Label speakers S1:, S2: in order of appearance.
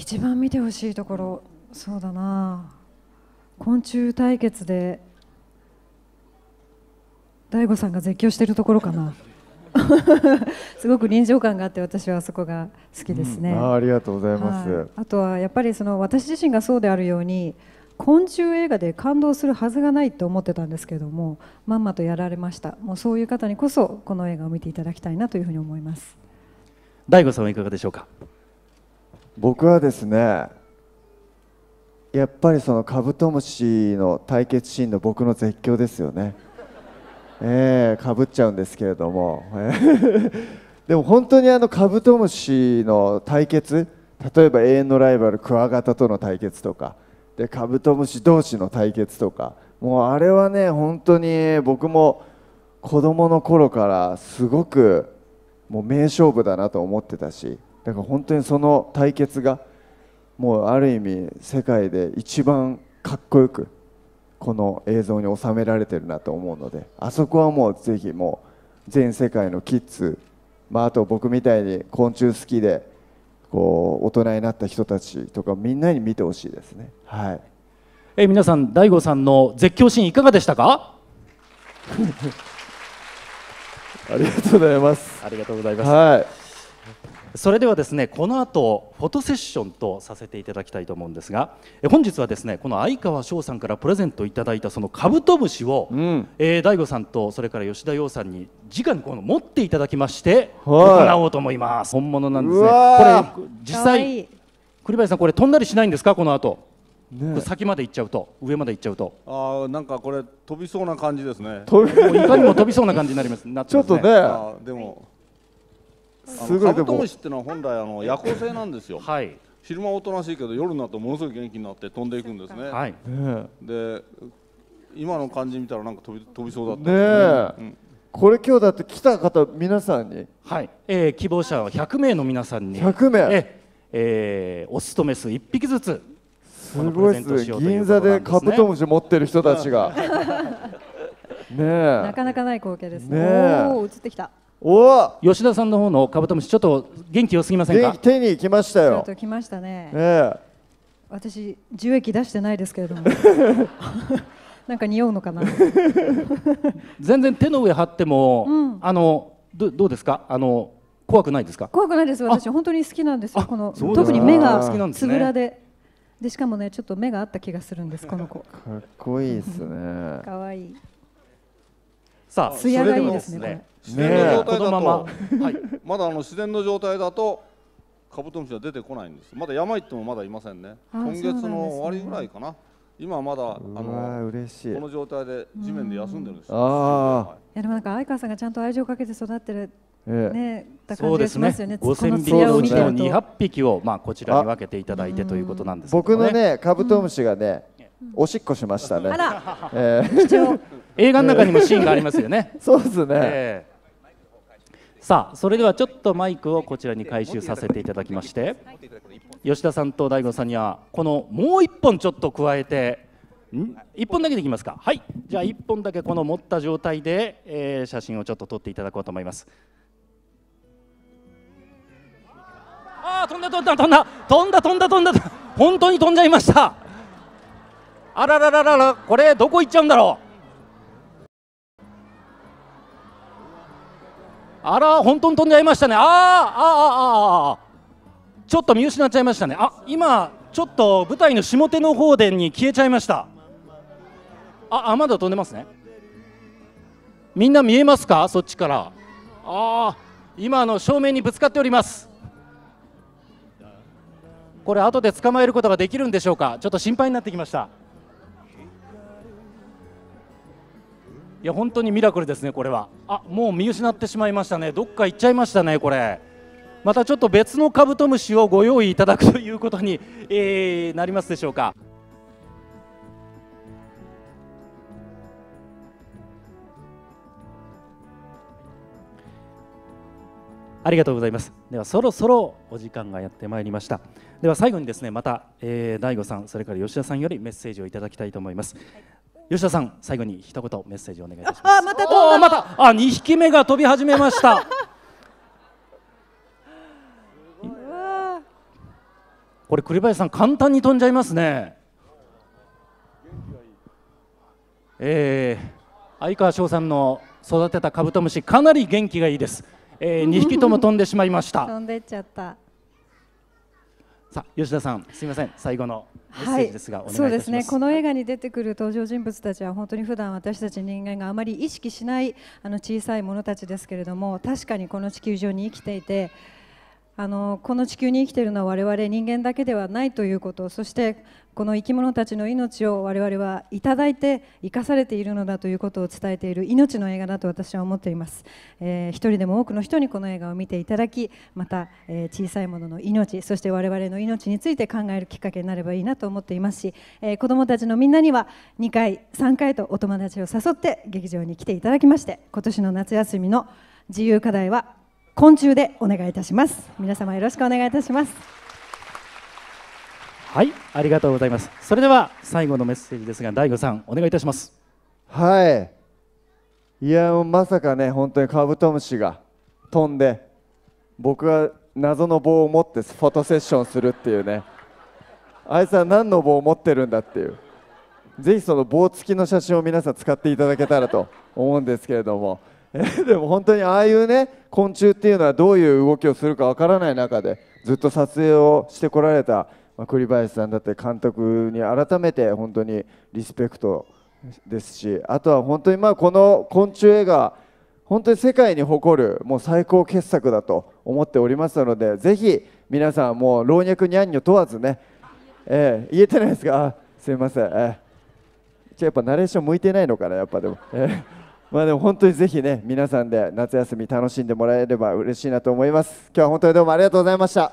S1: 一番見てほしいところそうだな昆虫対決で DAIGO さんが絶叫してるところかな すごく臨場感があって私はあそこが好きですね、うん、ああり
S2: がとうございます、はい、
S1: あとはやっぱりその私自身がそうであるように昆虫映画で感動するはずがないと思ってたんですけどもまんまとやられましたもうそういう方にこそこの映画を見ていただきたいなというふうに思います
S3: DAIGO さんはいかがでしょうか
S2: 僕はですねやっぱりそのカブトムシの対決シーンの僕の絶叫ですよね えー、かぶっちゃうんですけれども、でも本当にあのカブトムシの対決例えば永遠のライバルクワガタとの対決とかでカブトムシ同士の対決とかもうあれはね本当に僕も子どもの頃からすごくもう名勝負だなと思ってたしだから本当にその対決がもうある意味世界で一番かっこよくこの映像に収められてるなと思うのであそこはもうぜひもう全世界のキッズ、まあ、あと僕みたいに昆虫好きでこう大人になった人たちとかみんなに見てほしいですね。はい、
S3: え皆さん DAIGO さんの絶叫シーンいかがでしたか ありがとうございます。ありがとうございます。はいそれではですねこの後フォトセッションとさせていただきたいと思うんですが本日はですねこの相川翔さんからプレゼントいただいたそのカブトムシを、うん、えー、大悟さんとそれから吉田洋さんに直にこの持っていただきまして行おうと思います本物なんですねこれ実際栗林さんこれ飛んだりしないんですかこの後ね、先まで行っちゃうと上まで行っちゃうとああなんかこれ飛びそうな感じですね飛びいかにも飛びそうな感じになりますなね、ちょっとねでもすごいでもカブトムシってのは本来あの 夜行性なんですよ、はい、昼間おとなしいけど夜になるとものすごい元気になって飛んでいくんですね、はい、で今の感じ見たらなんか飛び飛びそうだったねえ、うん、
S2: これ今日だって来
S3: た方皆さんにはい、えー、希望者は100名の皆さんに100名え、えー、オスとメス1匹ずつすごいです、銀座でカブトムシ持ってる人たちが ねな
S1: かなかない光景ですねねおお映ってきた
S3: お吉田さんの方のカブトムシちょっと元気良すぎませんか手に来ましたよちょっ
S1: と来ましたね、ね、私樹液出してないですけれども なんか匂うのかな
S3: 全然手の上張っても、うん、あのどどうですかあの怖くないですか
S1: 怖くないです私本当に好きなんですよこの特に目がつぶらででしかもねちょっと目があった気がするんですこの子か
S3: っ
S2: こいいですね
S1: かわいいさあそがいいですね
S3: 自然の状態だと、まはい、まだあの自然の状態だとカブトムシは出てこないんですまだ山行ってもまだいませんね
S1: 今月の終わりぐらいかな
S3: 今まだあの
S2: 嬉しいこの状態で地面
S3: で休んでるんです
S1: よ、
S2: は
S1: い、いやでもなんか相川さんがちゃんと愛情をかけて育ってるね、だからですね。5000匹のうちの200
S2: 匹をまあこちらに分けていただいてということなんですね、僕のねカブトムシがね、おしっこしましたね。あえー、
S3: 映画の中にもシーンがありますよね。そうですね、えー、さあ、それではちょっとマイクをこちらに回収させていただきまして、吉田さんと大悟さんにはこのもう一本ちょっと加えて、一本だけできますか。はい。じゃあ一本だけこの持った状態で、えー、写真をちょっと撮っていただこうと思います。ああ、飛んだ飛んだ飛んだ飛んだ飛んだ飛んだ。本当に飛んじゃいました。あらららららこれどこ行っちゃうんだろうあら本当に飛んじゃいましたねああ、ああああちょっと見失っちゃいましたねあ今ちょっと舞台の下手の方でに消えちゃいましたああまだ飛んでますねみんな見えますかそっちからああ今の正面にぶつかっておりますこれ後で捕まえることができるんでしょうかちょっと心配になってきましたいや本当にミラクルですねこれはあもう見失ってしまいましたねどっか行っちゃいましたねこれまたちょっと別のカブトムシをご用意いただくということに、えー、なりますでしょうかありがとうございますではそろそろお時間がやってまいりましたでは最後にですねまた、えー、大悟さんそれから吉田さんよりメッセージをいただきたいと思います、はい吉田さん最後に一言メッセージお願いしますあまた飛んまたあ二匹目が飛び始めました これ栗林さん簡単に飛んじゃいますねえー、相川翔さんの育てたカブトムシかなり元気がいいです、えー、匹とも飛んでしまいました飛
S1: んでっちゃった
S3: さあ吉田さんすみません最後のメッセージですが、はい、お願いしますそうですねこ
S1: の映画に出てくる登場人物たちは本当に普段私たち人間があまり意識しないあの小さいものたちですけれども確かにこの地球上に生きていてあのこの地球に生きているのは我々人間だけではないということそしてこの生き物たちの命を我々はいただいて生かされているのだということを伝えている命の映画だと私は思っています、えー、一人でも多くの人にこの映画を見ていただきまた、えー、小さいものの命そして我々の命について考えるきっかけになればいいなと思っていますし、えー、子どもたちのみんなには2回3回とお友達を誘って劇場に来ていただきまして今年の夏休みの自由課題は昆虫でお願いいたします皆様よろしくお願いいたします
S3: はいありがとうございますそれでは最後のメッセージですが大悟さんお願いいたしますはいいやまさかね本当にカブトム
S2: シが飛んで僕は謎の棒を持ってフォトセッションするっていうねあいつは何の棒を持ってるんだっていうぜひその棒付きの写真を皆さん使っていただけたらと思うんですけれども でも本当にああいうね昆虫っていうのはどういう動きをするかわからない中でずっと撮影をしてこられた、ま栗林さんだって監督に改めて本当にリスペクトですしあとは本当にまあこの昆虫映画本当に世界に誇るもう最高傑作だと思っておりますのでぜひ皆さんもう老若にゃんにょ問わずね、えー、言えてないですかすいません、えー、やっぱナレーション向いてないのかなやっぱでも。えーまあでも本当にぜひね皆さんで夏休み楽しんでもらえれば嬉しいなと思います今日は本当にどうもありがとうございました